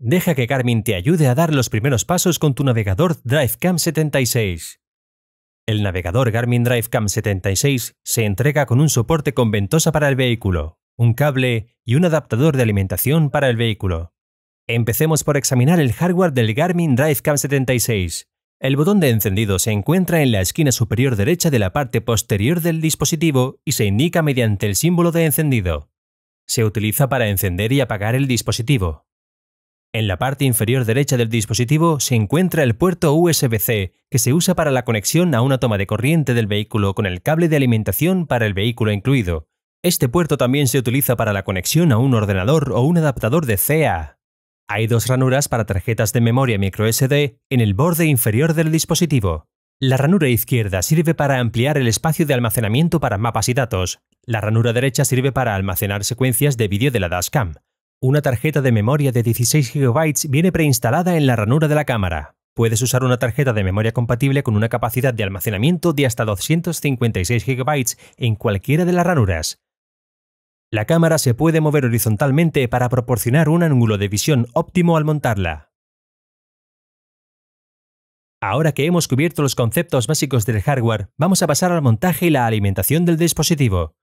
Deja que Garmin te ayude a dar los primeros pasos con tu navegador DriveCam 76. El navegador Garmin DriveCam 76 se entrega con un soporte con ventosa para el vehículo, un cable y un adaptador de alimentación para el vehículo. Empecemos por examinar el hardware del Garmin DriveCam 76. El botón de encendido se encuentra en la esquina superior derecha de la parte posterior del dispositivo y se indica mediante el símbolo de encendido. Se utiliza para encender y apagar el dispositivo. En la parte inferior derecha del dispositivo se encuentra el puerto USB-C, que se usa para la conexión a una toma de corriente del vehículo con el cable de alimentación para el vehículo incluido. Este puerto también se utiliza para la conexión a un ordenador o un adaptador de CA. Hay dos ranuras para tarjetas de memoria microSD en el borde inferior del dispositivo. La ranura izquierda sirve para ampliar el espacio de almacenamiento para mapas y datos. La ranura derecha sirve para almacenar secuencias de vídeo de la dashcam. Una tarjeta de memoria de 16 GB viene preinstalada en la ranura de la cámara. Puedes usar una tarjeta de memoria compatible con una capacidad de almacenamiento de hasta 256 GB en cualquiera de las ranuras. La cámara se puede mover horizontalmente para proporcionar un ángulo de visión óptimo al montarla. Ahora que hemos cubierto los conceptos básicos del hardware, vamos a pasar al montaje y la alimentación del dispositivo.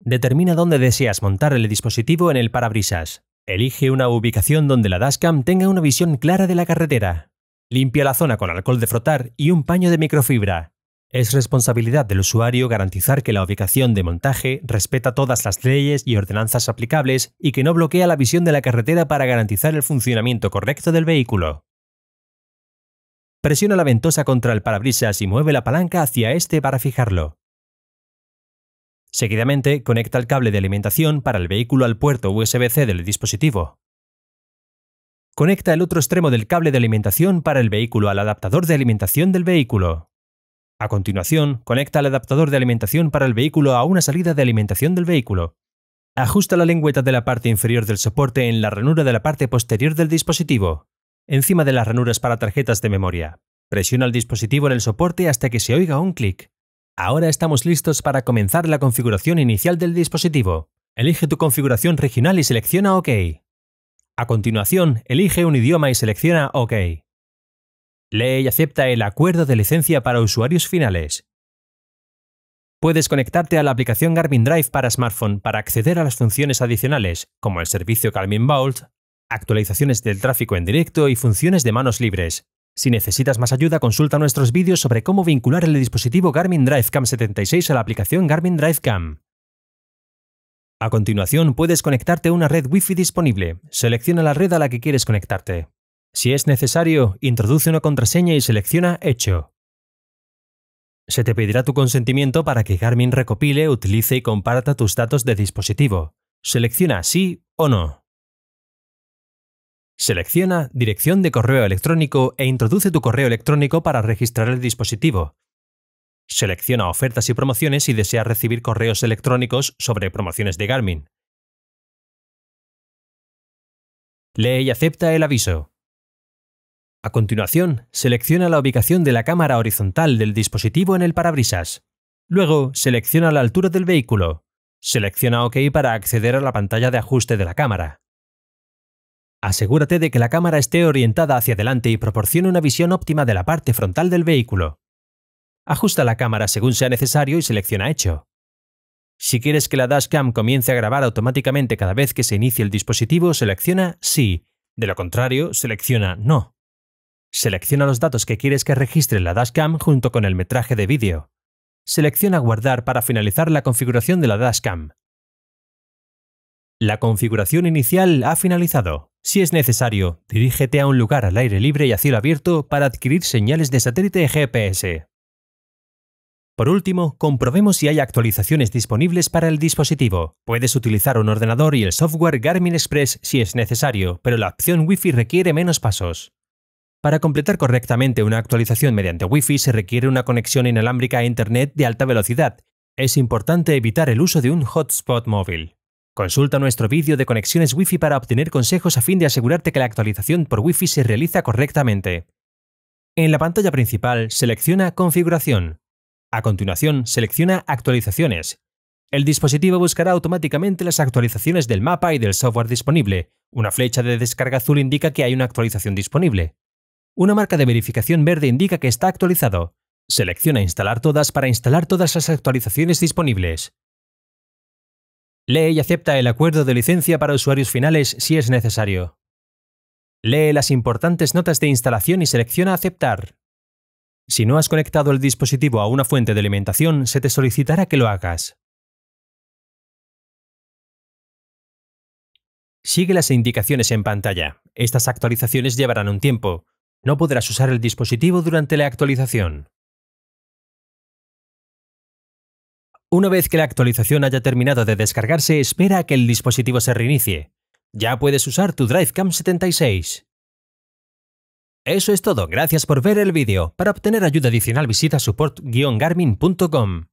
Determina dónde deseas montar el dispositivo en el parabrisas. Elige una ubicación donde la dashcam tenga una visión clara de la carretera. Limpia la zona con alcohol de frotar y un paño de microfibra. Es responsabilidad del usuario garantizar que la ubicación de montaje respeta todas las leyes y ordenanzas aplicables y que no bloquea la visión de la carretera para garantizar el funcionamiento correcto del vehículo. Presiona la ventosa contra el parabrisas y mueve la palanca hacia este para fijarlo. Seguidamente, conecta el cable de alimentación para el vehículo al puerto USB-C del dispositivo. Conecta el otro extremo del cable de alimentación para el vehículo al adaptador de alimentación del vehículo. A continuación, conecta el adaptador de alimentación para el vehículo a una salida de alimentación del vehículo. Ajusta la lengüeta de la parte inferior del soporte en la ranura de la parte posterior del dispositivo, encima de las ranuras para tarjetas de memoria. Presiona el dispositivo en el soporte hasta que se oiga un clic. Ahora estamos listos para comenzar la configuración inicial del dispositivo. Elige tu configuración regional y selecciona OK. A continuación, elige un idioma y selecciona OK. Lee y acepta el acuerdo de licencia para usuarios finales. Puedes conectarte a la aplicación Garmin Drive para smartphone para acceder a las funciones adicionales, como el servicio Garmin Vault, actualizaciones del tráfico en directo y funciones de manos libres. Si necesitas más ayuda, consulta nuestros vídeos sobre cómo vincular el dispositivo Garmin DriveCam 76 a la aplicación Garmin DriveCam. A continuación, puedes conectarte a una red Wi-Fi disponible. Selecciona la red a la que quieres conectarte. Si es necesario, introduce una contraseña y selecciona Hecho. Se te pedirá tu consentimiento para que Garmin recopile, utilice y comparta tus datos de dispositivo. Selecciona Sí o No. Selecciona dirección de correo electrónico e introduce tu correo electrónico para registrar el dispositivo. Selecciona ofertas y promociones si deseas recibir correos electrónicos sobre promociones de Garmin. Lee y acepta el aviso. A continuación, selecciona la ubicación de la cámara horizontal del dispositivo en el parabrisas. Luego, selecciona la altura del vehículo. Selecciona OK para acceder a la pantalla de ajuste de la cámara. Asegúrate de que la cámara esté orientada hacia adelante y proporcione una visión óptima de la parte frontal del vehículo. Ajusta la cámara según sea necesario y selecciona Hecho. Si quieres que la dashcam comience a grabar automáticamente cada vez que se inicie el dispositivo, selecciona Sí. De lo contrario, selecciona No. Selecciona los datos que quieres que registre la dashcam junto con el metraje de vídeo. Selecciona Guardar para finalizar la configuración de la dashcam. La configuración inicial ha finalizado. Si es necesario, dirígete a un lugar al aire libre y a cielo abierto para adquirir señales de satélite GPS. Por último, comprobemos si hay actualizaciones disponibles para el dispositivo. Puedes utilizar un ordenador y el software Garmin Express si es necesario, pero la opción Wi-Fi requiere menos pasos. Para completar correctamente una actualización mediante Wi-Fi se requiere una conexión inalámbrica a Internet de alta velocidad. Es importante evitar el uso de un hotspot móvil. Consulta nuestro vídeo de conexiones Wi-Fi para obtener consejos a fin de asegurarte que la actualización por Wi-Fi se realiza correctamente. En la pantalla principal, selecciona Configuración. A continuación, selecciona Actualizaciones. El dispositivo buscará automáticamente las actualizaciones del mapa y del software disponible. Una flecha de descarga azul indica que hay una actualización disponible. Una marca de verificación verde indica que está actualizado. Selecciona Instalar todas para instalar todas las actualizaciones disponibles. Lee y acepta el acuerdo de licencia para usuarios finales si es necesario. Lee las importantes notas de instalación y selecciona Aceptar. Si no has conectado el dispositivo a una fuente de alimentación, se te solicitará que lo hagas. Sigue las indicaciones en pantalla. Estas actualizaciones llevarán un tiempo. No podrás usar el dispositivo durante la actualización. Una vez que la actualización haya terminado de descargarse, espera a que el dispositivo se reinicie. Ya puedes usar tu DriveCam 76. Eso es todo, gracias por ver el vídeo. Para obtener ayuda adicional visita support-garmin.com.